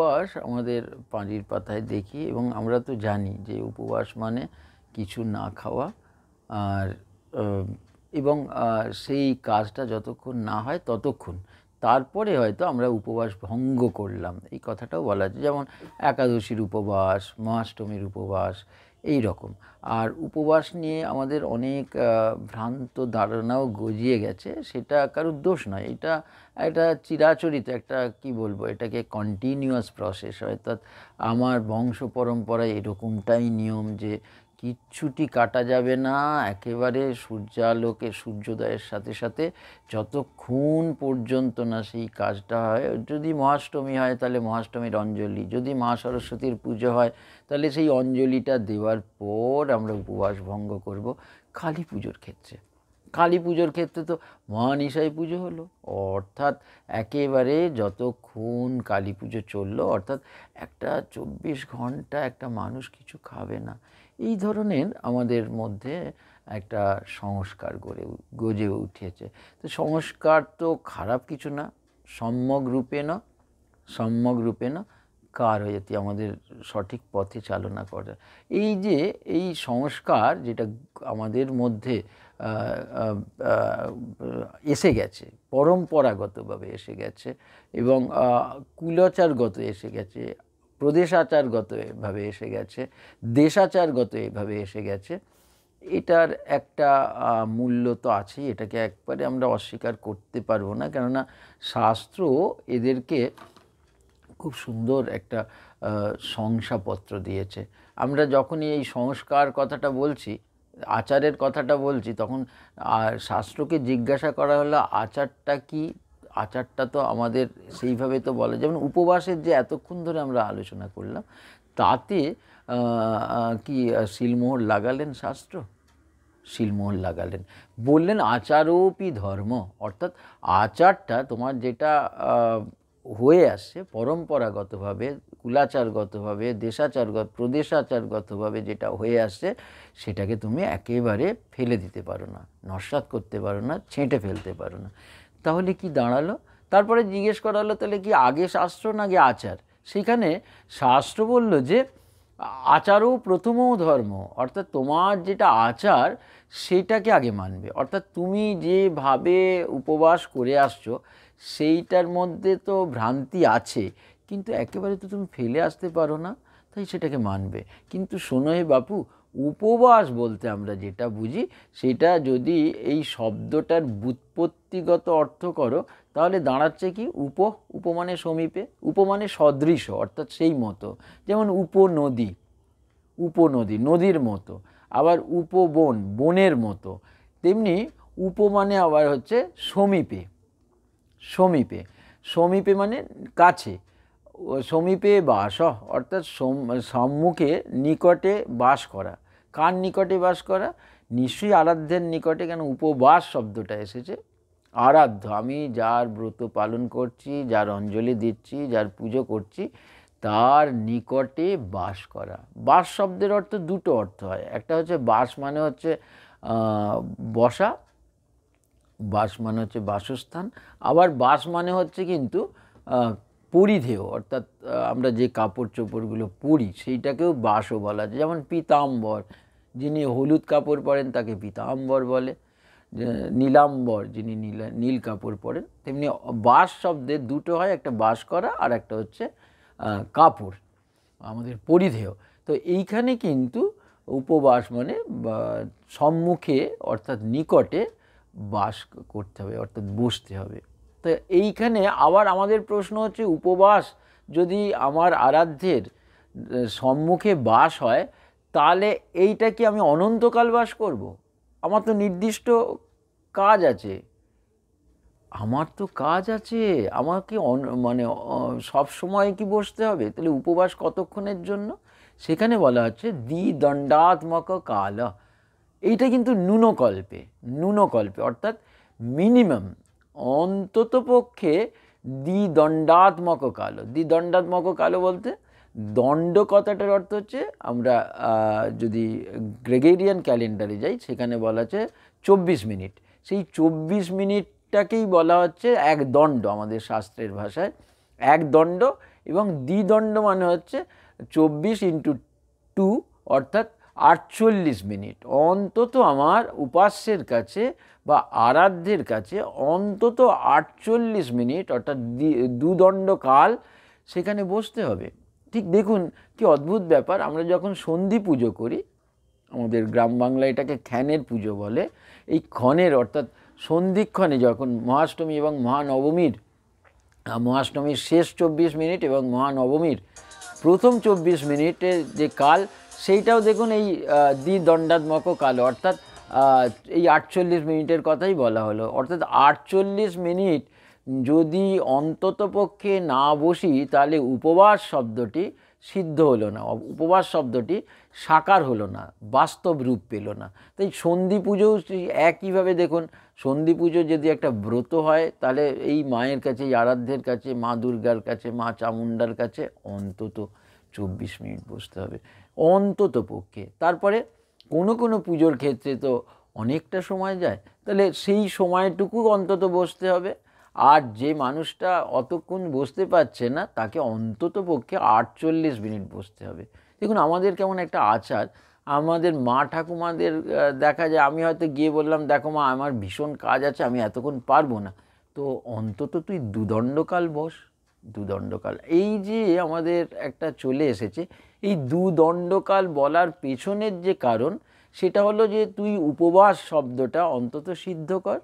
উপবাস আমাদের পাঁজির পাতায় দেখি এবং আমরা তো জানি যে উপবাস মানে কিছু না খাওয়া আর এবং সেই কাজটা যতক্ষণ না হয় ততক্ষণ তারপরে হয়তো আমরা উপবাস ভঙ্গ করলাম এই কথাটাও বলা আছে যেমন একাদশীর উপবাস মহাষ্টমীর উপবাস এই রকম আর উপবাস নিয়ে আমাদের অনেক ভ্রান্ত ধারণাও গজিয়ে গেছে সেটা কারোর দোষ নয় এটা একটা চিরাচরিত একটা কি বলবো এটাকে কন্টিনিউয়াস প্রসেস অর্থাৎ আমার বংশ পরম্পরায় এরকমটাই নিয়ম যে কিচ্ছুটি কাটা যাবে না একেবারে সূর্যালোকে সূর্যোদয়ের সাথে সাথে যতক্ষণ পর্যন্ত না সেই কাজটা হয় যদি মহাষ্টমী হয় তাহলে মহাষ্টমীর অঞ্জলি যদি মা সরস্বতীর পুজো হয় তাহলে সেই অঞ্জলিটা দেওয়ার পর আমরা উপবাস ভঙ্গ করব কালী পুজোর ক্ষেত্রে কালী পুজোর ক্ষেত্রে তো মহানিশাই পুজো হলো অর্থাৎ একেবারে যতক্ষণ কালী পুজো চললো অর্থাৎ একটা চব্বিশ ঘন্টা একটা মানুষ কিছু খাবে না এই ধরনের আমাদের মধ্যে একটা সংস্কার গড়ে গজে উঠেছে তো সংস্কার তো খারাপ কিছু না সম্যক রূপে না সম্যক রূপে না কার হয়েতি আমাদের সঠিক পথে চালনা করা এই যে এই সংস্কার যেটা আমাদের মধ্যে এসে গেছে পরম্পরাগতভাবে এসে গেছে এবং কুলাচারগত এসে গেছে প্রদেশাচারগত এভাবে এসে গেছে দেশাচারগত এভাবে এসে গেছে এটার একটা মূল্য তো আছেই এটাকে একবারে আমরা অস্বীকার করতে পারবো না কেননা শাস্ত্র এদেরকে খুব সুন্দর একটা শংসাপত্র দিয়েছে আমরা যখনই এই সংস্কার কথাটা বলছি আচারের কথাটা বলছি তখন আর শাস্ত্রকে জিজ্ঞাসা করা হলো আচারটা কি আচারটা তো আমাদের সেইভাবে তো বলে যেমন উপবাসের যে এতক্ষণ ধরে আমরা আলোচনা করলাম তাতে কি শিলমোহর লাগালেন শাস্ত্র শিলমোহর লাগালেন বললেন আচারোপি ধর্ম অর্থাৎ আচারটা তোমার যেটা হয়ে আসছে পরম্পরাগতভাবে কুলাচারগতভাবে দেশাচারগত প্রদেশাচারগতভাবে যেটা হয়ে আসছে সেটাকে তুমি একেবারে ফেলে দিতে পারো না নস্বাত করতে পারো না ছেঁটে ফেলতে পারো না তাহলে কি দাঁড়ালো তারপরে জিজ্ঞেস করা হলো তাহলে কি আগে শাস্ত্র নাকি আচার সেখানে শাস্ত্র বলল যে আচারও প্রথমও ধর্ম অর্থাৎ তোমার যেটা আচার সেটাকে আগে মানবে অর্থাৎ তুমি যেভাবে উপবাস করে আসছো সেইটার মধ্যে তো ভ্রান্তি আছে কিন্তু একেবারে তো তুমি ফেলে আসতে পারো না তাই সেটাকে মানবে কিন্তু শোনো হে বাপু উপবাস বলতে আমরা যেটা বুঝি সেটা যদি এই শব্দটার বুৎপত্তিগত অর্থ করো তাহলে দাঁড়াচ্ছে কি উপ উপমানে সমীপে উপমানে সদৃশ অর্থাৎ সেই মতো যেমন উপনদী উপনদী নদীর মতো আবার উপবন বনের মতো তেমনি উপমানে আবার হচ্ছে সমীপে সমীপে সমীপে মানে কাছে সমীপে বাস অর্থাৎ সম্মুখে নিকটে বাস করা কার নিকটে বাস করা নিশ্চয়ই আরাধ্যের নিকটে কেন উপবাস শব্দটা এসেছে আরাধ্য আমি যার ব্রত পালন করছি যার অঞ্জলি দিচ্ছি যার পুজো করছি তার নিকটে বাস করা বাস শব্দের অর্থ দুটো অর্থ হয় একটা হচ্ছে বাস মানে হচ্ছে বসা বাস মানে হচ্ছে বাসস্থান আবার বাস মানে হচ্ছে কিন্তু পরিধেয় অর্থাৎ আমরা যে কাপড় চোপড়গুলো পরি সেইটাকেও বাসও বলা যায় যেমন পিতাম্বর যিনি হলুদ কাপড় পরেন তাকে পিতাম্বর বলে নীলাম্বর যিনি নীলা নীল কাপড় পরেন তেমনি বাস শব্দে দুটো হয় একটা বাস করা আর একটা হচ্ছে কাপড় আমাদের পরিধেয় তো এইখানে কিন্তু উপবাস মানে সম্মুখে অর্থাৎ নিকটে বাস করতে হবে অর্থাৎ বসতে হবে তো এইখানে আবার আমাদের প্রশ্ন হচ্ছে উপবাস যদি আমার আরাধ্যের সম্মুখে বাস হয় তাহলে এইটা কি আমি অনন্তকাল বাস করব। আমার তো নির্দিষ্ট কাজ আছে আমার তো কাজ আছে আমাকে মানে সব সময় কি বসতে হবে তাহলে উপবাস কতক্ষণের জন্য সেখানে বলা হচ্ছে দণ্ডাত্মক কাল এইটা কিন্তু ন্যূনকল্পে ন্যূনকল্পে অর্থাৎ মিনিমাম অন্তত পক্ষে দ্বিদণ্ডাত্মক কালো দ্বিদণ্ডাত্মক কালো বলতে দণ্ড কথাটার অর্থ হচ্ছে আমরা যদি গ্রেগেরিয়ান ক্যালেন্ডারে যাই সেখানে বলা আছে চব্বিশ মিনিট সেই চব্বিশ মিনিটটাকেই বলা হচ্ছে এক দণ্ড আমাদের শাস্ত্রের ভাষায় এক দণ্ড এবং দ্বিদণ্ড মানে হচ্ছে চব্বিশ ইন্টু টু অর্থাৎ আটচল্লিশ মিনিট অন্তত আমার উপাস্যের কাছে বা আরাধ্যের কাছে অন্তত আটচল্লিশ মিনিট অর্থাৎ দুদণ্ড কাল সেখানে বসতে হবে ঠিক দেখুন কি অদ্ভুত ব্যাপার আমরা যখন সন্ধি পুজো করি আমাদের গ্রাম বাংলা এটাকে খ্যানের পুজো বলে এই ক্ষণের অর্থাৎ সন্ধিক্ষণে যখন মহাষ্টমী এবং মহানবমীর মহাষ্টমীর শেষ চব্বিশ মিনিট এবং মহানবমীর প্রথম চব্বিশ মিনিটের যে কাল সেইটাও দেখুন এই দণ্ডাত্মক কালো অর্থাৎ এই আটচল্লিশ মিনিটের কথাই বলা হলো অর্থাৎ আটচল্লিশ মিনিট যদি অন্তত পক্ষে না বসি তাহলে উপবাস শব্দটি সিদ্ধ হলো না উপবাস শব্দটি সাকার হলো না বাস্তব রূপ পেল না তাই সন্ধি পুজোও একইভাবে দেখুন সন্ধি পুজো যদি একটা ব্রত হয় তাহলে এই মায়ের কাছে আরাধ্যের কাছে মা দুর্গার কাছে মা চামুণ্ডার কাছে অন্তত চব্বিশ মিনিট বসতে হবে অন্তত পক্ষে তারপরে কোনো কোনো পুজোর ক্ষেত্রে তো অনেকটা সময় যায় তাহলে সেই সময়টুকু অন্তত বসতে হবে আর যে মানুষটা অতক্ষণ বসতে পারছে না তাকে অন্তত পক্ষে আটচল্লিশ মিনিট বসতে হবে দেখুন আমাদের কেমন একটা আচার আমাদের মা ঠাকুমাদের দেখা যায় আমি হয়তো গিয়ে বললাম দেখো মা আমার ভীষণ কাজ আছে আমি এতক্ষণ পারবো না তো অন্তত তুই দুদণ্ডকাল বস দুদণ্ডকাল এই যে আমাদের একটা চলে এসেছে এই দুদণ্ডকাল বলার পেছনের যে কারণ সেটা হলো যে তুই উপবাস শব্দটা অন্তত সিদ্ধ কর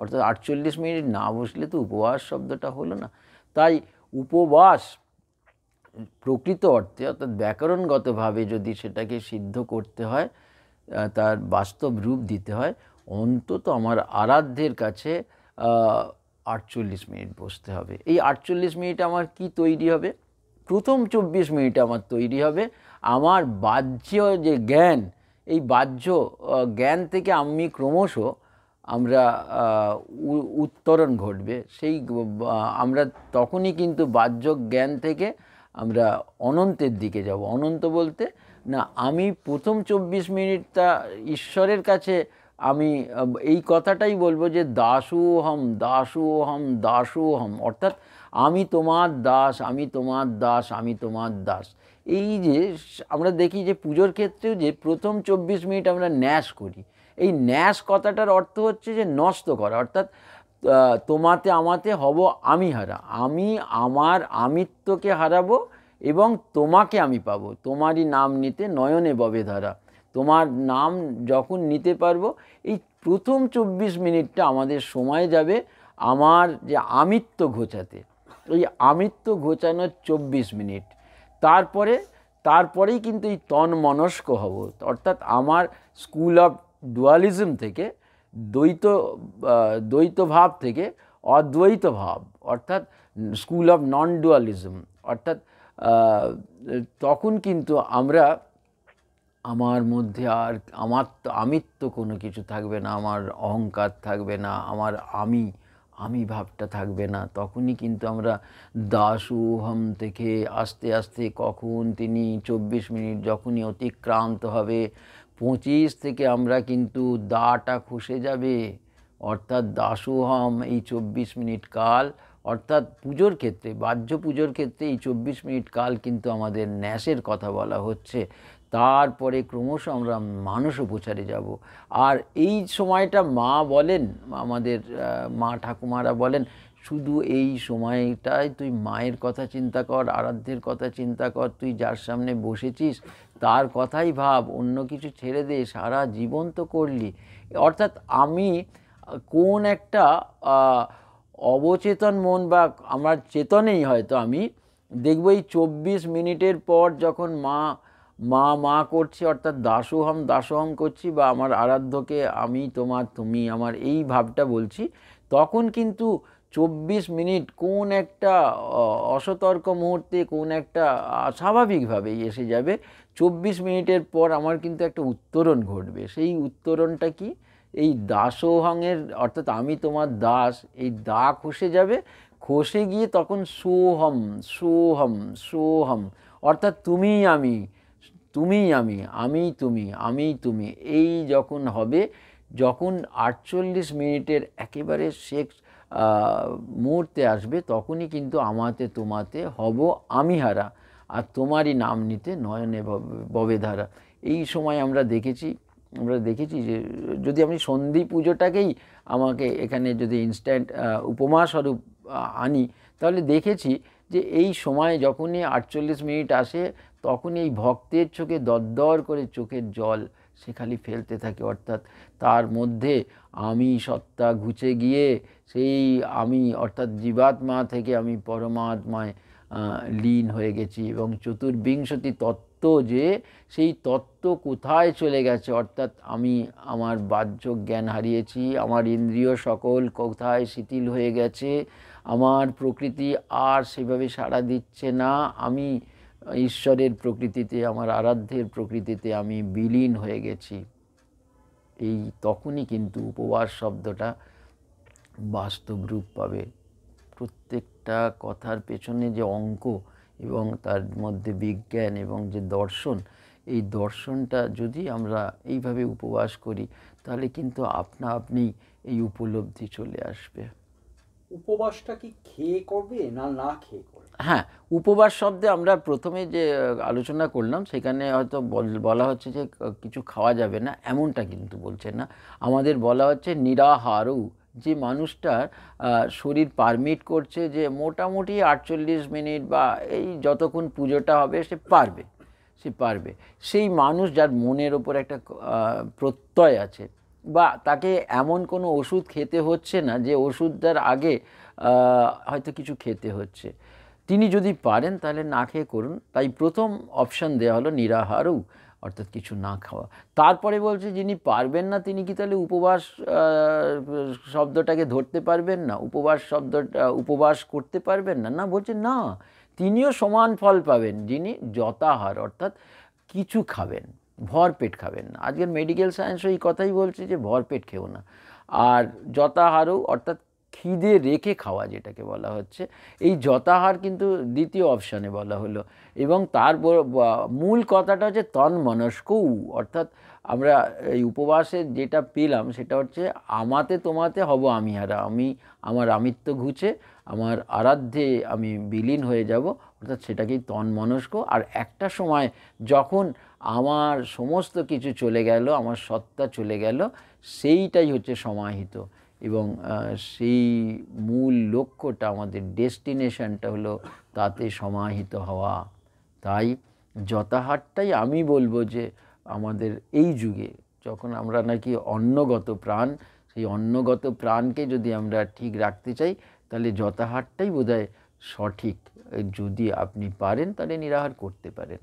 অর্থাৎ আটচল্লিশ মিনিট না বসলে তো উপবাস শব্দটা হলো না তাই উপবাস প্রকৃত অর্থে অর্থাৎ ব্যাকরণগতভাবে যদি সেটাকে সিদ্ধ করতে হয় তার বাস্তব রূপ দিতে হয় অন্তত আমার আরাধ্যের কাছে আটচল্লিশ মিনিট বসতে হবে এই আটচল্লিশ মিনিট আমার কি তৈরি হবে প্রথম চব্বিশ মিনিট আমার তৈরি হবে আমার বাহ্য যে জ্ঞান এই বাহ্য জ্ঞান থেকে আমি ক্রমশ আমরা উত্তরণ ঘটবে সেই আমরা তখনই কিন্তু বাহ্য জ্ঞান থেকে আমরা অনন্তের দিকে যাব অনন্ত বলতে না আমি প্রথম চব্বিশ মিনিটটা ঈশ্বরের কাছে আমি এই কথাটাই বলবো যে দাসু হম দাসু হম দাসু হম অর্থাৎ আমি তোমার দাস আমি তোমার দাস আমি তোমার দাস এই যে আমরা দেখি যে পুজোর ক্ষেত্রেও যে প্রথম চব্বিশ মিনিট আমরা ন্যাস করি এই ন্যাস কথাটার অর্থ হচ্ছে যে নষ্ট করা অর্থাৎ তোমাতে আমাতে হব আমি হারা আমি আমার আমিত্বকে হারাবো এবং তোমাকে আমি পাবো তোমারই নাম নিতে নয়নে ববে ধারা তোমার নাম যখন নিতে পারবো এই প্রথম চব্বিশ মিনিটটা আমাদের সময় যাবে আমার যে আমিত্ব ঘোচাতে ওই আমিত্ব ঘোচানোর চব্বিশ মিনিট তারপরে তারপরেই কিন্তু এই মনস্ক হব অর্থাৎ আমার স্কুল অফ ডুয়ালিজম থেকে দ্বৈত দ্বৈতভাব থেকে অদ্বৈত ভাব অর্থাৎ স্কুল অফ নন ডুয়ালিজম অর্থাৎ তখন কিন্তু আমরা আমার মধ্যে আর আমার তো আমিত্ব কোনো কিছু থাকবে না আমার অহংকার থাকবে না আমার আমি আমি ভাবটা থাকবে না তখনই কিন্তু আমরা দাসু হম থেকে আস্তে আস্তে কখন তিনি চব্বিশ মিনিট যখনই অতিক্রান্ত হবে পঁচিশ থেকে আমরা কিন্তু দাটা খসে যাবে অর্থাৎ দাসোহম এই চব্বিশ মিনিট কাল অর্থাৎ পুজোর ক্ষেত্রে বাহ্য পুজোর ক্ষেত্রে এই চব্বিশ মিনিট কাল কিন্তু আমাদের ন্যাসের কথা বলা হচ্ছে তারপরে ক্রমশ আমরা মানুষ উপচারে যাব আর এই সময়টা মা বলেন আমাদের মা ঠাকুমারা বলেন শুধু এই সময়টায় তুই মায়ের কথা চিন্তা কর আরাধ্যের কথা চিন্তা কর তুই যার সামনে বসেছিস তার কথাই ভাব অন্য কিছু ছেড়ে দে সারা জীবন তো করলি অর্থাৎ আমি কোন একটা অবচেতন মন বা আমার চেতনেই হয়তো আমি দেখব এই চব্বিশ মিনিটের পর যখন মা মা মা করছে অর্থাৎ দাসোহম দাসোহম করছি বা আমার আরাধ্যকে আমি তোমার তুমি আমার এই ভাবটা বলছি তখন কিন্তু চব্বিশ মিনিট কোন একটা অসতর্ক মুহূর্তে কোন একটা স্বাভাবিকভাবেই এসে যাবে চব্বিশ মিনিটের পর আমার কিন্তু একটা উত্তরণ ঘটবে সেই উত্তরণটা কি এই দাসোহংয়ের অর্থাৎ আমি তোমার দাস এই দা খসে যাবে খসে গিয়ে তখন সোহম সোহম সোহম অর্থাৎ তুমি আমি তুমি আমি আমি তুমি আমি তুমি এই যখন হবে যখন আটচল্লিশ মিনিটের একেবারে শেষ মুহূর্তে আসবে তখনই কিন্তু আমাতে তোমাতে হব আমি হারা আর তোমারই নাম নিতে নয়নে ববে ববেধারা এই সময় আমরা দেখেছি আমরা দেখেছি যে যদি আমি সন্ধি পুজোটাকেই আমাকে এখানে যদি ইনস্ট্যান্ট উপমাস্বরূপ আনি তাহলে দেখেছি যে এই সময় যখনই আটচল্লিশ মিনিট আসে তখন এই ভক্তের চোখে দরদর করে চোখের জল সে খালি ফেলতে থাকে অর্থাৎ তার মধ্যে আমি সত্তা ঘুচে গিয়ে সেই আমি অর্থাৎ জীবাত্মা থেকে আমি পরমাত্মায় লীন হয়ে গেছি এবং চতুর্বিংশতি তত্ত্ব যে সেই তত্ত্ব কোথায় চলে গেছে অর্থাৎ আমি আমার বাহ্য জ্ঞান হারিয়েছি আমার ইন্দ্রিয় সকল কোথায় শিথিল হয়ে গেছে আমার প্রকৃতি আর সেভাবে সাড়া দিচ্ছে না আমি ঈশ্বরের প্রকৃতিতে আমার আরাধ্যের প্রকৃতিতে আমি বিলীন হয়ে গেছি এই তখনই কিন্তু উপবাস শব্দটা বাস্তব রূপ পাবে প্রত্যেকটা কথার পেছনে যে অঙ্ক এবং তার মধ্যে বিজ্ঞান এবং যে দর্শন এই দর্শনটা যদি আমরা এইভাবে উপবাস করি তাহলে কিন্তু আপনা আপনি এই উপলব্ধি চলে আসবে উপবাসটা কি খেয়ে করবে না না খেয়ে করবে হ্যাঁ উপবাস শব্দে আমরা প্রথমে যে আলোচনা করলাম সেখানে হয়তো বলা হচ্ছে যে কিছু খাওয়া যাবে না এমনটা কিন্তু বলছে না আমাদের বলা হচ্ছে নিরাহারু যে মানুষটার শরীর পারমিট করছে যে মোটামুটি আটচল্লিশ মিনিট বা এই যতক্ষণ পুজোটা হবে সে পারবে সে পারবে সেই মানুষ যার মনের ওপর একটা প্রত্যয় আছে বা তাকে এমন কোনো ওষুধ খেতে হচ্ছে না যে ওষুধটার আগে হয়তো কিছু খেতে হচ্ছে তিনি যদি পারেন তাহলে না খেয়ে করুন তাই প্রথম অপশান দেওয়া হলো নিরাহারও অর্থাৎ কিছু না খাওয়া তারপরে বলছে যিনি পারবেন না তিনি কি তাহলে উপবাস শব্দটাকে ধরতে পারবেন না উপবাস শব্দটা উপবাস করতে পারবেন না না বলছে না তিনিও সমান ফল পাবেন যিনি যতাহার অর্থাৎ কিছু খাবেন ভরপেট খাবেন না আজকের মেডিকেল সায়েন্সও এই কথাই বলছে যে ভরপেট খেও না আর যতাহারও অর্থাৎ খিদে রেখে খাওয়া যেটাকে বলা হচ্ছে এই যথাহার কিন্তু দ্বিতীয় অপশানে বলা হলো এবং তার মূল কথাটা হচ্ছে তন্মনস্কৌ অর্থাৎ আমরা এই উপবাসে যেটা পেলাম সেটা হচ্ছে আমাতে তোমাতে হব আমি হারা আমি আমার আমিত্ব ঘুচে আমার আরাধ্যে আমি বিলীন হয়ে যাব অর্থাৎ সেটাকেই তন্মনস্ক আর একটা সময় যখন আমার সমস্ত কিছু চলে গেল আমার সত্তা চলে গেল সেইটাই হচ্ছে সমাহিত এবং সেই মূল লক্ষ্যটা আমাদের ডেস্টিনেশনটা হলো তাতে সমাহিত হওয়া তাই যথাহাটটাই আমি বলবো যে আমাদের এই যুগে যখন আমরা নাকি অন্নগত প্রাণ সেই অন্নগত প্রাণকে যদি আমরা ঠিক রাখতে চাই তাহলে যথাহারটাই বোধহয় সঠিক যদি আপনি পারেন তাহলে নিরাহার করতে পারেন